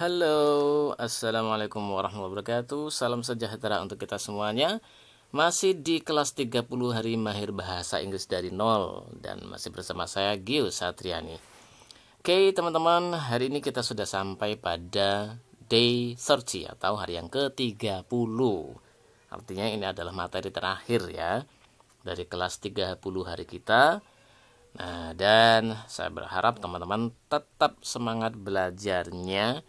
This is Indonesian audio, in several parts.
Halo, Assalamualaikum warahmatullahi wabarakatuh Salam sejahtera untuk kita semuanya Masih di kelas 30 hari mahir bahasa Inggris dari nol Dan masih bersama saya Gio Satriani Oke teman-teman, hari ini kita sudah sampai pada day 30 atau hari yang ke-30 Artinya ini adalah materi terakhir ya Dari kelas 30 hari kita Nah dan saya berharap teman-teman tetap semangat belajarnya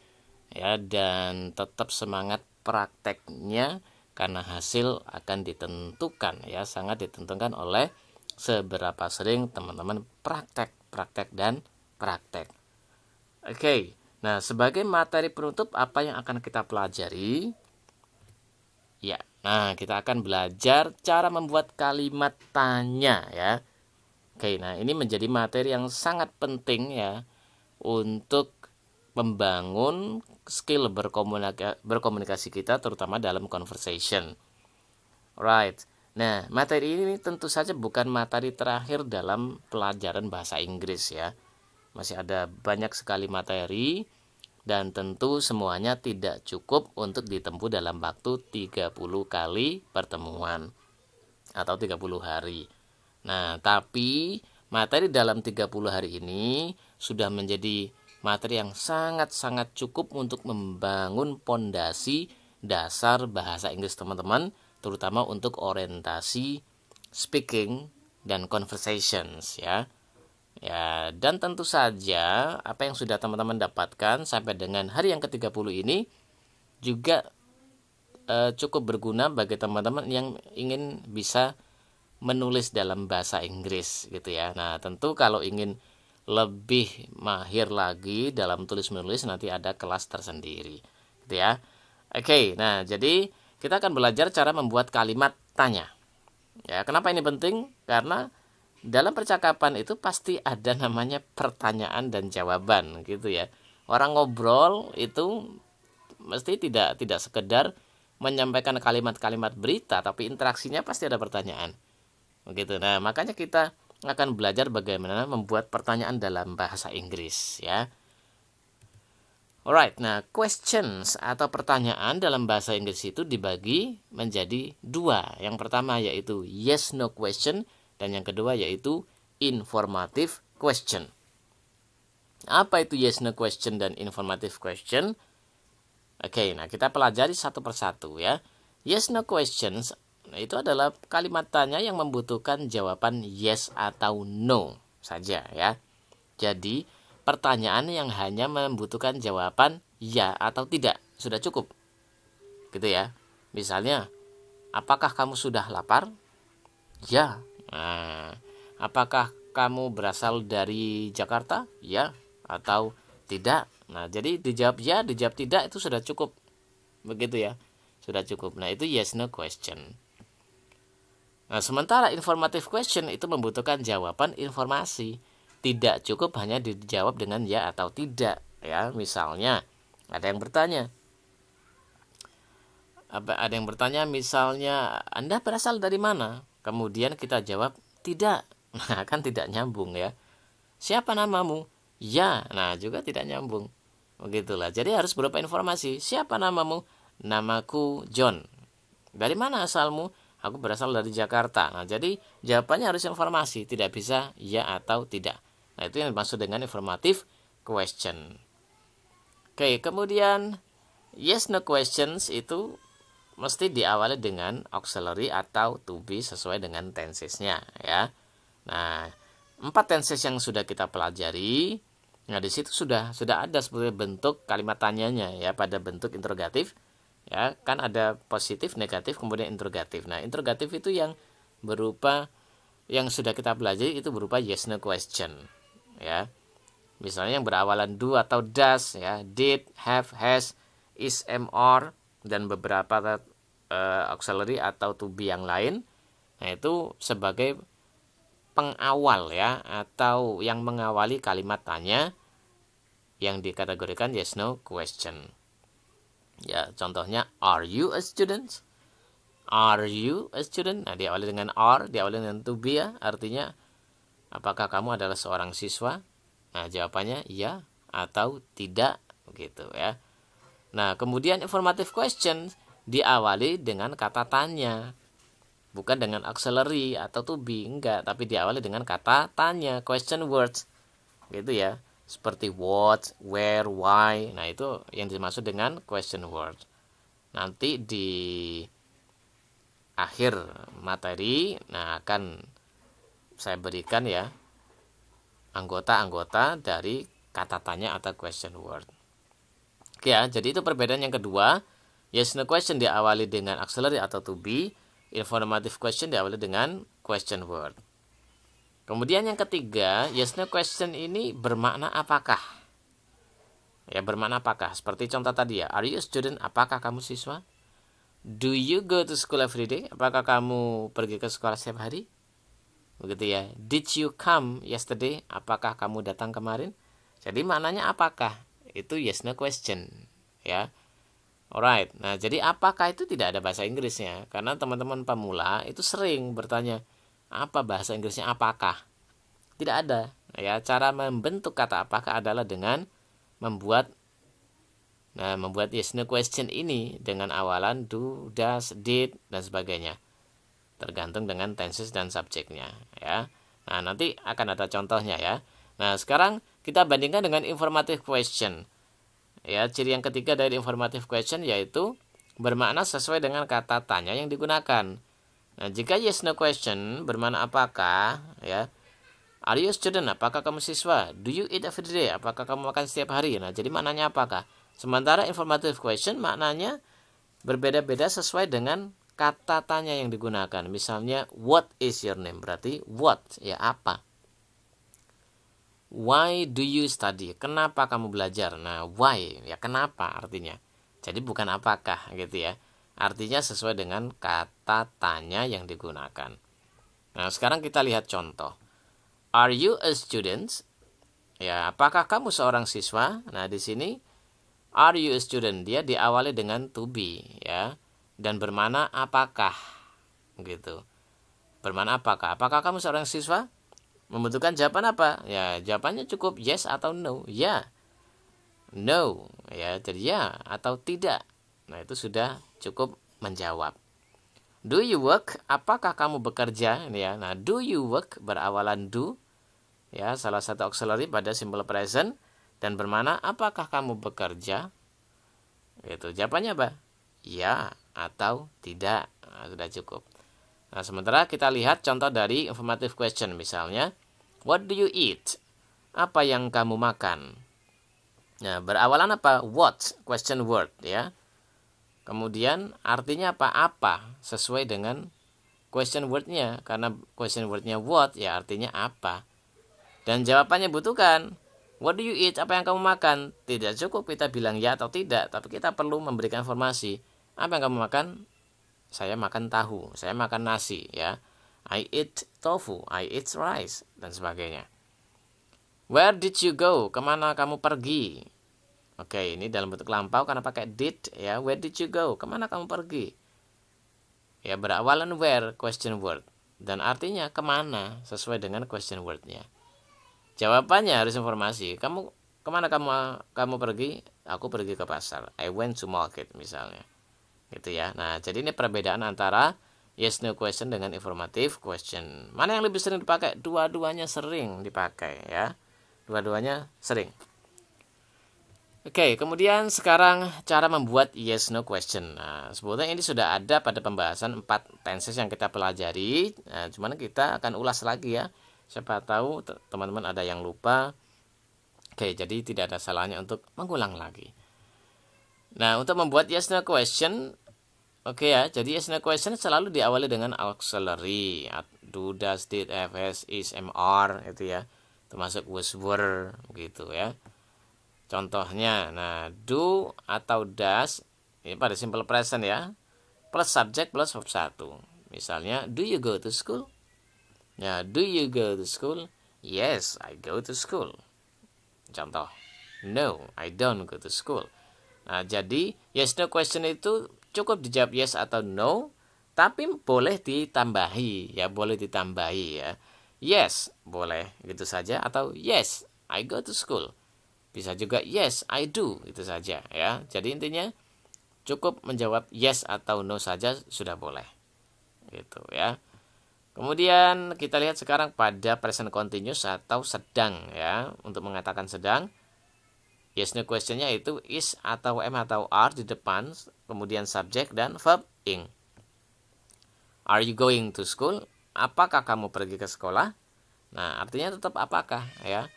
ya dan tetap semangat prakteknya karena hasil akan ditentukan ya sangat ditentukan oleh seberapa sering teman-teman praktek praktek dan praktek oke okay. nah sebagai materi penutup apa yang akan kita pelajari ya nah kita akan belajar cara membuat kalimat tanya ya oke okay, nah ini menjadi materi yang sangat penting ya untuk membangun skill berkomunikasi, berkomunikasi kita terutama dalam conversation. Right. Nah, materi ini tentu saja bukan materi terakhir dalam pelajaran bahasa Inggris ya. Masih ada banyak sekali materi dan tentu semuanya tidak cukup untuk ditempuh dalam waktu 30 kali pertemuan atau 30 hari. Nah, tapi materi dalam 30 hari ini sudah menjadi materi yang sangat-sangat cukup untuk membangun pondasi dasar bahasa Inggris teman-teman, terutama untuk orientasi speaking dan conversations ya. Ya, dan tentu saja apa yang sudah teman-teman dapatkan sampai dengan hari yang ke-30 ini juga eh, cukup berguna bagi teman-teman yang ingin bisa menulis dalam bahasa Inggris gitu ya. Nah, tentu kalau ingin lebih mahir lagi dalam tulis menulis nanti ada kelas tersendiri gitu ya oke nah jadi kita akan belajar cara membuat kalimat tanya ya kenapa ini penting karena dalam percakapan itu pasti ada namanya pertanyaan dan jawaban gitu ya orang ngobrol itu mesti tidak tidak sekedar menyampaikan kalimat-kalimat berita tapi interaksinya pasti ada pertanyaan begitu nah makanya kita akan belajar bagaimana membuat pertanyaan dalam bahasa Inggris ya. Alright, nah questions atau pertanyaan dalam bahasa Inggris itu dibagi menjadi dua. Yang pertama yaitu yes no question dan yang kedua yaitu informative question. Apa itu yes no question dan informative question? Oke, okay, nah kita pelajari satu persatu ya. Yes no questions Nah, itu adalah kalimat tanya yang membutuhkan jawaban yes atau no saja ya. Jadi, pertanyaan yang hanya membutuhkan jawaban ya atau tidak sudah cukup. Gitu ya. Misalnya, apakah kamu sudah lapar? Ya. Nah, apakah kamu berasal dari Jakarta? Ya atau tidak? Nah, jadi dijawab ya, dijawab tidak itu sudah cukup. Begitu ya. Sudah cukup. Nah, itu yes no question. Nah, sementara informative question itu membutuhkan jawaban informasi. Tidak cukup hanya dijawab dengan ya atau tidak. Ya, misalnya ada yang bertanya, apa ada yang bertanya misalnya Anda berasal dari mana? Kemudian kita jawab tidak. Nah, kan tidak nyambung ya. Siapa namamu? Ya. Nah, juga tidak nyambung. Begitulah. Jadi harus berupa informasi. Siapa namamu? Namaku John. Dari mana asalmu? aku berasal dari Jakarta nah jadi jawabannya harus informasi tidak bisa ya atau tidak nah itu yang dimaksud dengan informatif question oke kemudian yes no questions itu mesti diawali dengan auxiliary atau to be sesuai dengan tensesnya ya nah empat tenses yang sudah kita pelajari Nah, di situ sudah sudah ada sebenarnya bentuk kalimat tanyanya ya pada bentuk interrogatif ya kan ada positif negatif kemudian interrogatif nah interrogatif itu yang berupa yang sudah kita pelajari itu berupa yes no question ya misalnya yang berawalan do atau does ya did have has is am or dan beberapa uh, auxiliary atau to be yang lain nah itu sebagai pengawal ya atau yang mengawali kalimat tanya yang dikategorikan yes no question Ya, contohnya are you a student? Are you a student? Nah, diawali dengan are, diawali dengan to be ya, artinya apakah kamu adalah seorang siswa? Nah, jawabannya ya atau tidak begitu ya. Nah, kemudian informative question diawali dengan kata tanya. Bukan dengan auxiliary atau to be, enggak, tapi diawali dengan kata tanya, question words. Gitu ya seperti what, where, why. Nah, itu yang dimaksud dengan question word. Nanti di akhir materi nah akan saya berikan ya anggota-anggota dari kata tanya atau question word. Oke ya, jadi itu perbedaan yang kedua. Yes no question diawali dengan auxiliary atau to be, informative question diawali dengan question word. Kemudian yang ketiga, yes no question ini bermakna apakah? Ya, bermakna apakah? Seperti contoh tadi ya, are you a student? Apakah kamu siswa? Do you go to school every day? Apakah kamu pergi ke sekolah setiap hari? Begitu ya. Did you come yesterday? Apakah kamu datang kemarin? Jadi maknanya apakah? Itu yes no question, ya. Alright. Nah, jadi apakah itu tidak ada bahasa Inggrisnya? Karena teman-teman pemula itu sering bertanya, apa bahasa Inggrisnya apakah? Tidak ada. Ya, cara membentuk kata apakah adalah dengan membuat nah membuat yes no question ini dengan awalan do, does, did dan sebagainya. Tergantung dengan tenses dan subjeknya, ya. Nah, nanti akan ada contohnya ya. Nah, sekarang kita bandingkan dengan informative question. Ya, ciri yang ketiga dari informative question yaitu bermakna sesuai dengan kata tanya yang digunakan. Nah, jika yes no question bermana apakah ya? Are you student? Apakah kamu siswa? Do you eat every day? Apakah kamu makan setiap hari? Nah, jadi maknanya apakah? Sementara informative question maknanya berbeda-beda sesuai dengan kata tanya yang digunakan. Misalnya what is your name? Berarti what ya apa? Why do you study? Kenapa kamu belajar? Nah, why ya kenapa artinya. Jadi bukan apakah gitu ya. Artinya sesuai dengan kata tanya yang digunakan. Nah, sekarang kita lihat contoh. Are you a student? Ya, apakah kamu seorang siswa? Nah, di sini are you a student? Dia diawali dengan to be, ya. Dan bermana apakah? Gitu. Bermana apakah? Apakah kamu seorang siswa? Membutuhkan jawaban apa? Ya, jawabannya cukup yes atau no. Ya. No, ya, jadi ya atau tidak. Nah, itu sudah cukup menjawab. Do you work? Apakah kamu bekerja? Ya, nah, do you work berawalan do, ya, salah satu auxiliary pada simple present dan bermana apakah kamu bekerja? Itu jawabannya apa? Ya atau tidak. Nah, sudah cukup. Nah, sementara kita lihat contoh dari informative question misalnya, what do you eat? Apa yang kamu makan? Nah, berawalan apa? What question word ya. Kemudian artinya apa? Apa sesuai dengan question wordnya karena question wordnya what ya artinya apa. Dan jawabannya butuhkan. What do you eat? Apa yang kamu makan? Tidak cukup kita bilang ya atau tidak, tapi kita perlu memberikan informasi. Apa yang kamu makan? Saya makan tahu, saya makan nasi ya. I eat tofu, I eat rice dan sebagainya. Where did you go? Kemana kamu pergi? Oke, ini dalam bentuk lampau karena pakai did ya. Where did you go? Kemana kamu pergi? Ya, berawalan where question word dan artinya kemana sesuai dengan question wordnya. Jawabannya harus informasi. Kamu kemana kamu kamu pergi? Aku pergi ke pasar. I went to market misalnya. Gitu ya. Nah, jadi ini perbedaan antara yes no question dengan informative question. Mana yang lebih sering dipakai? Dua-duanya sering dipakai ya. Dua-duanya sering. Oke, okay, kemudian sekarang cara membuat yes no question. Nah, sebetulnya ini sudah ada pada pembahasan 4 tenses yang kita pelajari. Nah, cuman kita akan ulas lagi ya. Siapa tahu teman-teman ada yang lupa. Oke, okay, jadi tidak ada salahnya untuk mengulang lagi. Nah, untuk membuat yes no question, oke okay ya. Jadi yes no question selalu diawali dengan auxiliary, do, does, did, fs, is, am, are, itu ya. Termasuk was, were begitu ya. Contohnya, nah do atau does ini pada simple present ya. Plus subject plus verb 1. Misalnya, do you go to school? Nah do you go to school? Yes, I go to school. Contoh, no, I don't go to school. Nah, jadi yes no question itu cukup dijawab yes atau no, tapi boleh ditambahi ya, boleh ditambahi ya. Yes, boleh gitu saja atau yes, I go to school bisa juga yes, I do, itu saja ya. Jadi intinya cukup menjawab yes atau no saja sudah boleh. Gitu ya. Kemudian kita lihat sekarang pada present continuous atau sedang ya. Untuk mengatakan sedang, yes no questionnya itu is atau am atau are di depan, kemudian subject dan verb ing. Are you going to school? Apakah kamu pergi ke sekolah? Nah, artinya tetap apakah ya.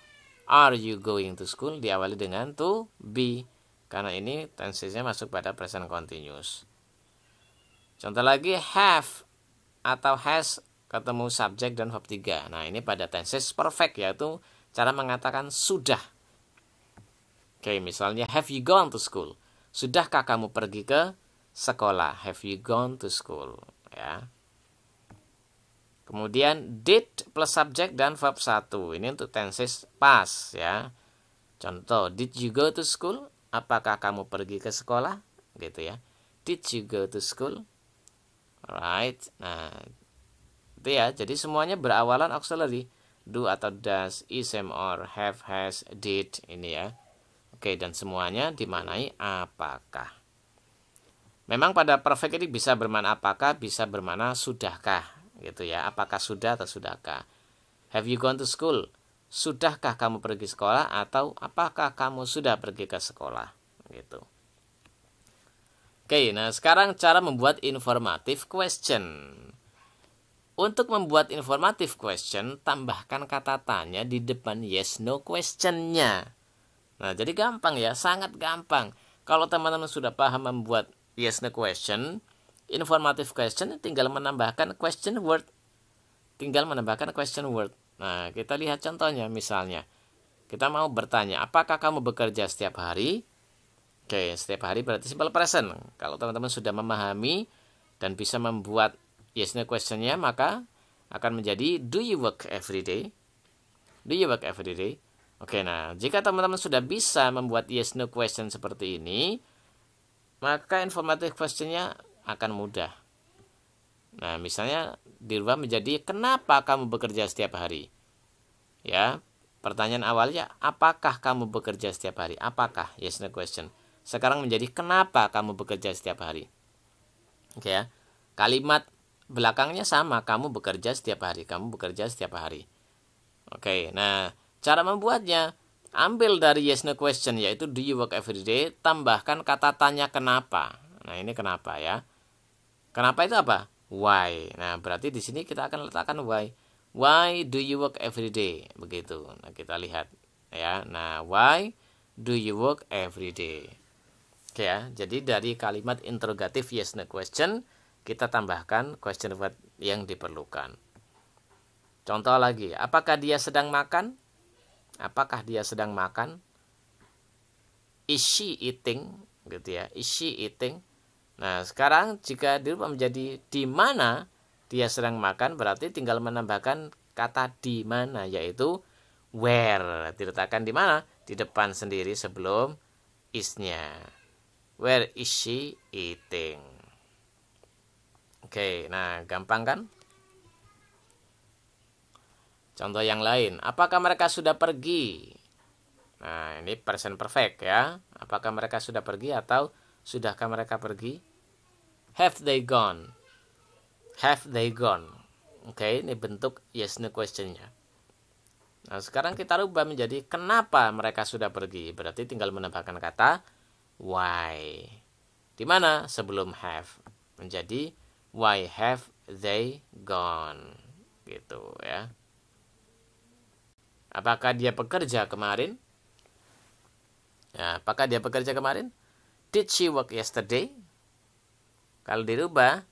Are you going to school? Diawali dengan to be. Karena ini tensesnya masuk pada present continuous. Contoh lagi have atau has ketemu subjek dan verb 3. Nah, ini pada tenses perfect yaitu cara mengatakan sudah. Oke, misalnya have you gone to school? Sudahkah kamu pergi ke sekolah? Have you gone to school? Ya. Kemudian did plus subject dan verb 1. Ini untuk tenses past ya. Contoh, did you go to school? Apakah kamu pergi ke sekolah? Gitu ya. Did you go to school? Right. Nah, itu ya. Jadi semuanya berawalan auxiliary. Do atau does, is, am, or, have, has, did. Ini ya. Oke, dan semuanya dimanai apakah. Memang pada perfect ini bisa bermana apakah, bisa bermana sudahkah gitu ya. Apakah sudah atau sudahkah? Have you gone to school? Sudahkah kamu pergi sekolah atau apakah kamu sudah pergi ke sekolah? Gitu. Oke, nah sekarang cara membuat informatif question. Untuk membuat informatif question, tambahkan kata tanya di depan yes no questionnya. Nah, jadi gampang ya, sangat gampang. Kalau teman-teman sudah paham membuat yes no question, informative question tinggal menambahkan question word tinggal menambahkan question word nah kita lihat contohnya misalnya kita mau bertanya apakah kamu bekerja setiap hari oke setiap hari berarti simple present kalau teman-teman sudah memahami dan bisa membuat yes no questionnya maka akan menjadi do you work every day do you work every day oke nah jika teman-teman sudah bisa membuat yes no question seperti ini maka informative questionnya akan mudah. Nah, misalnya dirubah menjadi kenapa kamu bekerja setiap hari? Ya, pertanyaan awalnya apakah kamu bekerja setiap hari? Apakah? Yes no question. Sekarang menjadi kenapa kamu bekerja setiap hari? Oke ya. Kalimat belakangnya sama, kamu bekerja setiap hari, kamu bekerja setiap hari. Oke, nah cara membuatnya ambil dari yes no question yaitu do you work every day tambahkan kata tanya kenapa. Nah, ini kenapa ya? Kenapa itu apa? Why. Nah, berarti di sini kita akan letakkan why. Why do you work every day? Begitu. Nah, kita lihat ya. Nah, why do you work every day? Oke ya. Jadi dari kalimat interrogatif yes no question kita tambahkan question word yang diperlukan. Contoh lagi, apakah dia sedang makan? Apakah dia sedang makan? Is she eating? Gitu ya. Is she eating? Nah, sekarang jika dirubah menjadi di mana dia sedang makan berarti tinggal menambahkan kata di mana yaitu where diletakkan di mana di depan sendiri sebelum isnya Where is she eating? Oke, nah gampang kan? Contoh yang lain, apakah mereka sudah pergi? Nah, ini present perfect ya. Apakah mereka sudah pergi atau Sudahkah mereka pergi? Have they gone? Have they gone? Oke, okay, ini bentuk yes no questionnya. Nah, sekarang kita rubah menjadi kenapa mereka sudah pergi. Berarti tinggal menambahkan kata why. Di mana sebelum have menjadi why have they gone? Gitu ya. Apakah dia pekerja kemarin? Ya, apakah dia pekerja kemarin? Did she work yesterday? Kalau dirubah,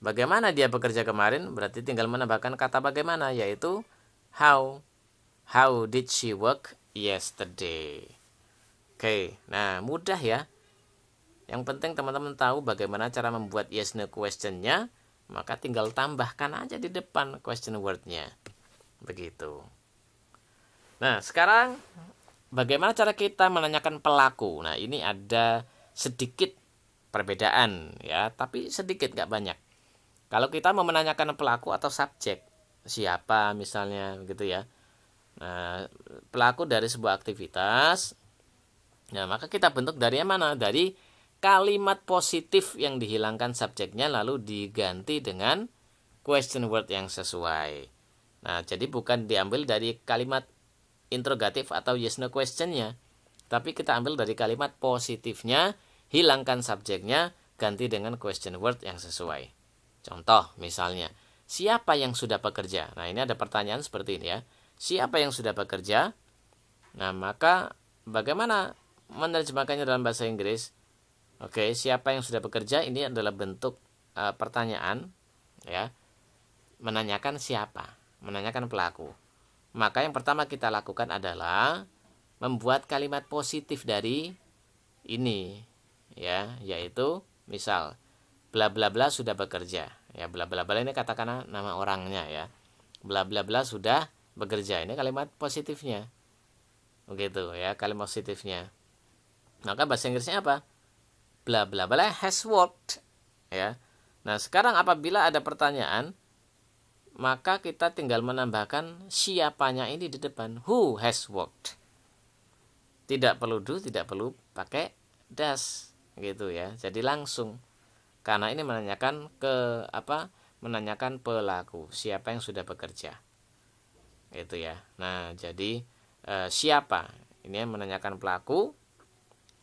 bagaimana dia bekerja kemarin? Berarti tinggal menambahkan kata bagaimana, yaitu how. How did she work yesterday? Oke, okay. nah mudah ya. Yang penting teman-teman tahu bagaimana cara membuat yes no questionnya, maka tinggal tambahkan aja di depan question wordnya. Begitu. Nah, sekarang bagaimana cara kita menanyakan pelaku? Nah, ini ada sedikit perbedaan ya, tapi sedikit nggak banyak. Kalau kita mau menanyakan pelaku atau subjek siapa misalnya gitu ya. Nah, pelaku dari sebuah aktivitas nah maka kita bentuk dari mana? Dari kalimat positif yang dihilangkan subjeknya lalu diganti dengan question word yang sesuai. Nah, jadi bukan diambil dari kalimat interrogatif atau yes no questionnya, tapi kita ambil dari kalimat positifnya hilangkan subjeknya, ganti dengan question word yang sesuai. Contoh misalnya, siapa yang sudah bekerja? Nah, ini ada pertanyaan seperti ini ya. Siapa yang sudah bekerja? Nah, maka bagaimana menerjemahkannya dalam bahasa Inggris? Oke, siapa yang sudah bekerja? Ini adalah bentuk e, pertanyaan ya. Menanyakan siapa? Menanyakan pelaku. Maka yang pertama kita lakukan adalah membuat kalimat positif dari ini ya yaitu misal bla bla bla sudah bekerja ya bla bla bla ini katakan nama orangnya ya bla bla bla sudah bekerja ini kalimat positifnya begitu ya kalimat positifnya maka bahasa Inggrisnya apa bla bla bla has worked ya nah sekarang apabila ada pertanyaan maka kita tinggal menambahkan siapanya ini di depan who has worked tidak perlu do tidak perlu pakai das gitu ya jadi langsung karena ini menanyakan ke apa menanyakan pelaku siapa yang sudah bekerja itu ya nah jadi e, siapa ini yang menanyakan pelaku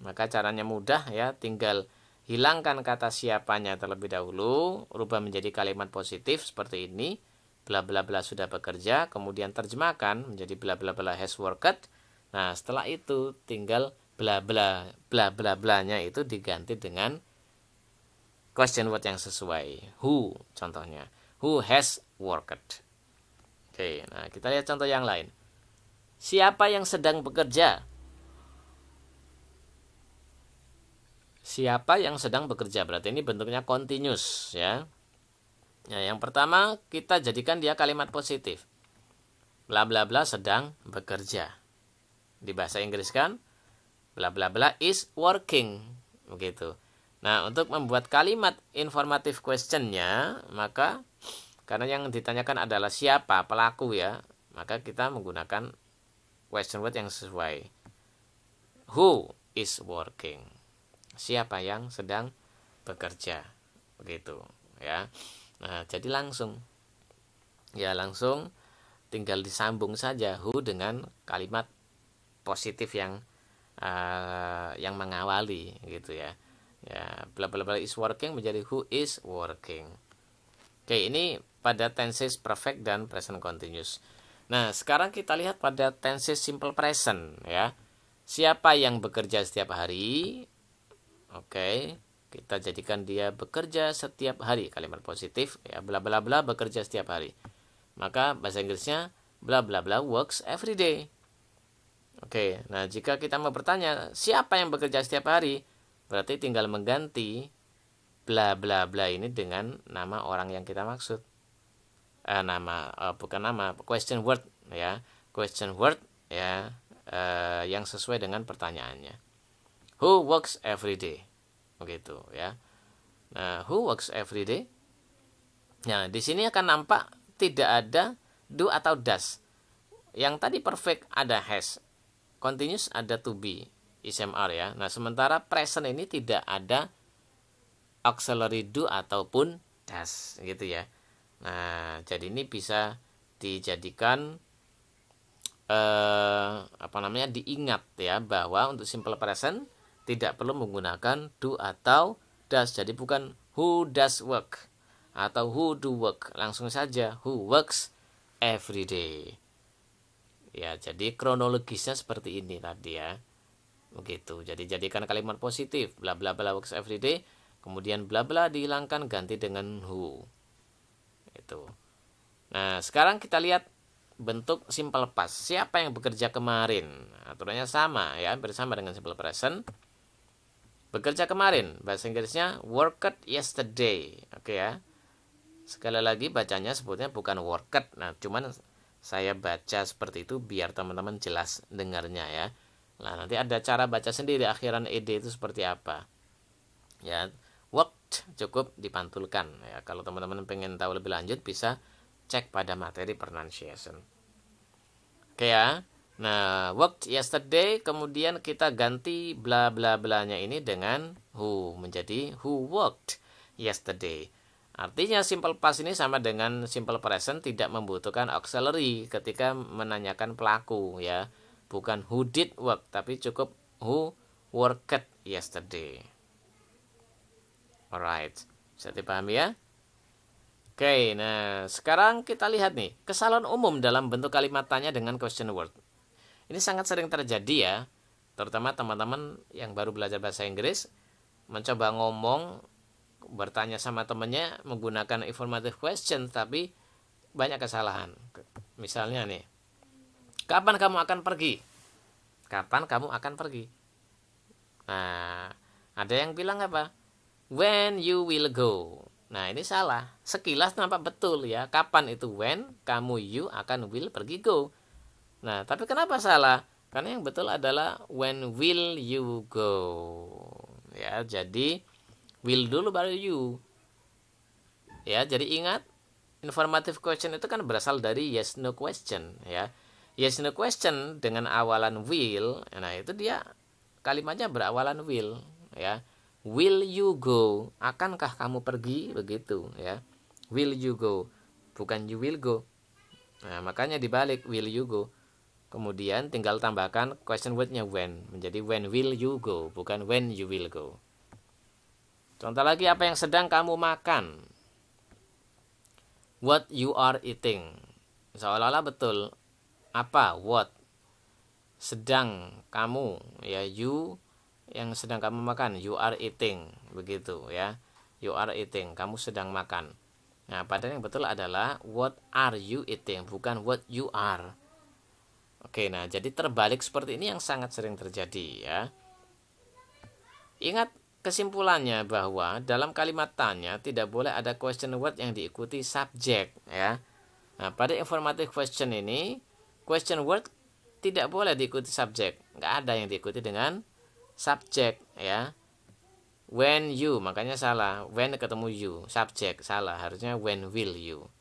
maka caranya mudah ya tinggal hilangkan kata siapanya terlebih dahulu rubah menjadi kalimat positif seperti ini bla bla bla sudah bekerja kemudian terjemahkan menjadi bla bla bla has worked nah setelah itu tinggal bla bla bla bla blanya itu diganti dengan question word yang sesuai. Who contohnya. Who has worked. Oke, nah kita lihat contoh yang lain. Siapa yang sedang bekerja? Siapa yang sedang bekerja? Berarti ini bentuknya continuous ya. Nah, yang pertama kita jadikan dia kalimat positif. Bla bla bla sedang bekerja. Di bahasa Inggris kan bla bla bla is working begitu. Nah, untuk membuat kalimat informatif questionnya, maka karena yang ditanyakan adalah siapa pelaku ya, maka kita menggunakan question word yang sesuai. Who is working? Siapa yang sedang bekerja? Begitu, ya. Nah, jadi langsung ya langsung tinggal disambung saja who dengan kalimat positif yang Eh, yang mengawali gitu ya ya bla bla bla is working menjadi who is working oke ini pada tenses perfect dan present continuous nah sekarang kita lihat pada tenses simple present ya siapa yang bekerja setiap hari oke kita jadikan dia bekerja setiap hari kalimat positif ya bla bla bla bekerja setiap hari maka bahasa Inggrisnya bla bla bla works every day Oke, nah jika kita mau bertanya siapa yang bekerja setiap hari, berarti tinggal mengganti bla bla bla ini dengan nama orang yang kita maksud. Eh, nama eh, bukan nama, question word ya. Question word ya eh, yang sesuai dengan pertanyaannya. Who works every day? Begitu ya. Nah, who works every day? Nah, di sini akan nampak tidak ada do atau does. Yang tadi perfect ada has, continuous ada to be SMR ya. Nah, sementara present ini tidak ada auxiliary do ataupun does, gitu ya. Nah, jadi ini bisa dijadikan eh apa namanya diingat ya bahwa untuk simple present tidak perlu menggunakan do atau does. Jadi bukan who does work atau who do work, langsung saja who works every day ya jadi kronologisnya seperti ini tadi ya begitu jadi jadikan kalimat positif bla bla bla works every day kemudian bla bla dihilangkan ganti dengan who itu nah sekarang kita lihat bentuk simple past siapa yang bekerja kemarin aturannya sama ya bersama dengan simple present bekerja kemarin bahasa Inggrisnya worked yesterday oke okay, ya sekali lagi bacanya sebutnya bukan worked nah cuman saya baca seperti itu biar teman-teman jelas dengarnya ya. Nah, nanti ada cara baca sendiri akhiran ed itu seperti apa. Ya, wakt cukup dipantulkan ya. Kalau teman-teman pengen tahu lebih lanjut bisa cek pada materi pronunciation. Oke ya. Nah, worked yesterday kemudian kita ganti bla bla blanya ini dengan who menjadi who worked yesterday. Artinya simple past ini sama dengan simple present tidak membutuhkan auxiliary ketika menanyakan pelaku ya. Bukan who did work tapi cukup who worked yesterday. Alright, bisa dipahami ya? Oke, nah sekarang kita lihat nih kesalahan umum dalam bentuk kalimat tanya dengan question word. Ini sangat sering terjadi ya, terutama teman-teman yang baru belajar bahasa Inggris mencoba ngomong bertanya sama temennya menggunakan informative question tapi banyak kesalahan. Misalnya nih, kapan kamu akan pergi? Kapan kamu akan pergi? Nah, ada yang bilang apa? When you will go. Nah, ini salah. Sekilas nampak betul ya. Kapan itu when, kamu you akan will pergi go. Nah, tapi kenapa salah? Karena yang betul adalah when will you go. Ya, jadi will dulu baru you ya jadi ingat informative question itu kan berasal dari yes no question ya yes no question dengan awalan will nah itu dia kalimatnya berawalan will ya will you go akankah kamu pergi begitu ya will you go bukan you will go nah makanya dibalik will you go Kemudian tinggal tambahkan question wordnya when menjadi when will you go bukan when you will go. Contoh lagi apa yang sedang kamu makan. What you are eating. Seolah-olah betul apa what sedang kamu ya you yang sedang kamu makan you are eating begitu ya you are eating kamu sedang makan nah padahal yang betul adalah what are you eating bukan what you are Oke, nah jadi terbalik seperti ini yang sangat sering terjadi ya. Ingat Kesimpulannya bahwa dalam kalimat tanya tidak boleh ada question word yang diikuti subjek ya. Nah, pada informatif question ini question word tidak boleh diikuti subjek. Nggak ada yang diikuti dengan subjek ya. When you makanya salah. When ketemu you subjek salah harusnya when will you.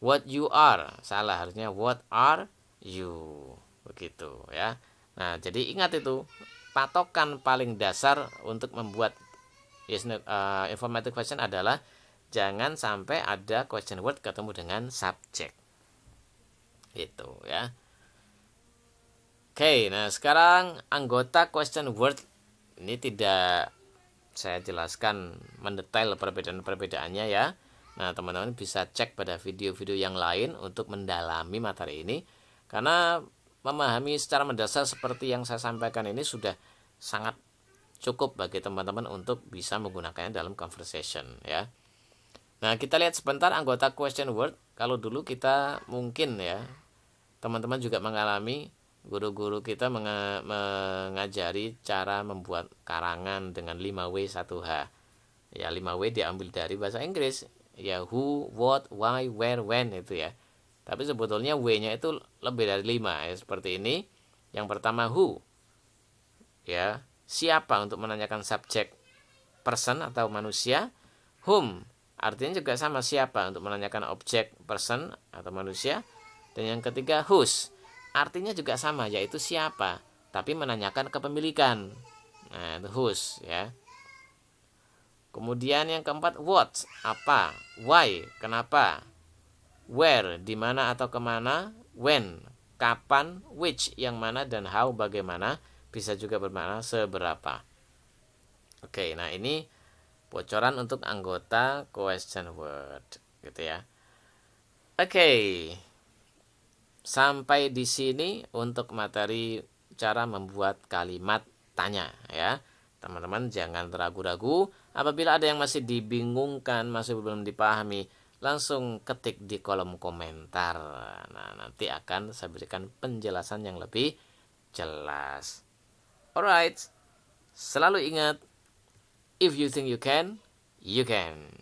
What you are salah harusnya what are you begitu ya. Nah, jadi ingat itu patokan paling dasar untuk membuat yes, uh, informative question adalah jangan sampai ada question word ketemu dengan subject, Itu ya. Oke, nah sekarang anggota question word ini tidak saya jelaskan mendetail perbedaan-perbedaannya ya. Nah, teman-teman bisa cek pada video-video yang lain untuk mendalami materi ini karena memahami secara mendasar seperti yang saya sampaikan ini sudah sangat cukup bagi teman-teman untuk bisa menggunakannya dalam conversation ya. Nah, kita lihat sebentar anggota question word. Kalau dulu kita mungkin ya, teman-teman juga mengalami guru-guru kita menga mengajari cara membuat karangan dengan 5W 1H. Ya, 5W diambil dari bahasa Inggris. Ya, who, what, why, where, when itu ya. Tapi sebetulnya W-nya itu lebih dari 5 ya, seperti ini. Yang pertama who. Ya, siapa untuk menanyakan subjek person atau manusia? Whom artinya juga sama siapa untuk menanyakan objek person atau manusia. Dan yang ketiga whose artinya juga sama yaitu siapa tapi menanyakan kepemilikan. Nah, itu whose ya. Kemudian yang keempat what apa? Why? Kenapa? where di mana atau kemana, when kapan, which yang mana dan how bagaimana bisa juga bermakna seberapa. Oke, nah ini bocoran untuk anggota question word gitu ya. Oke. Sampai di sini untuk materi cara membuat kalimat tanya ya. Teman-teman jangan ragu-ragu apabila ada yang masih dibingungkan, masih belum dipahami langsung ketik di kolom komentar. Nah, nanti akan saya berikan penjelasan yang lebih jelas. Alright, selalu ingat, if you think you can, you can.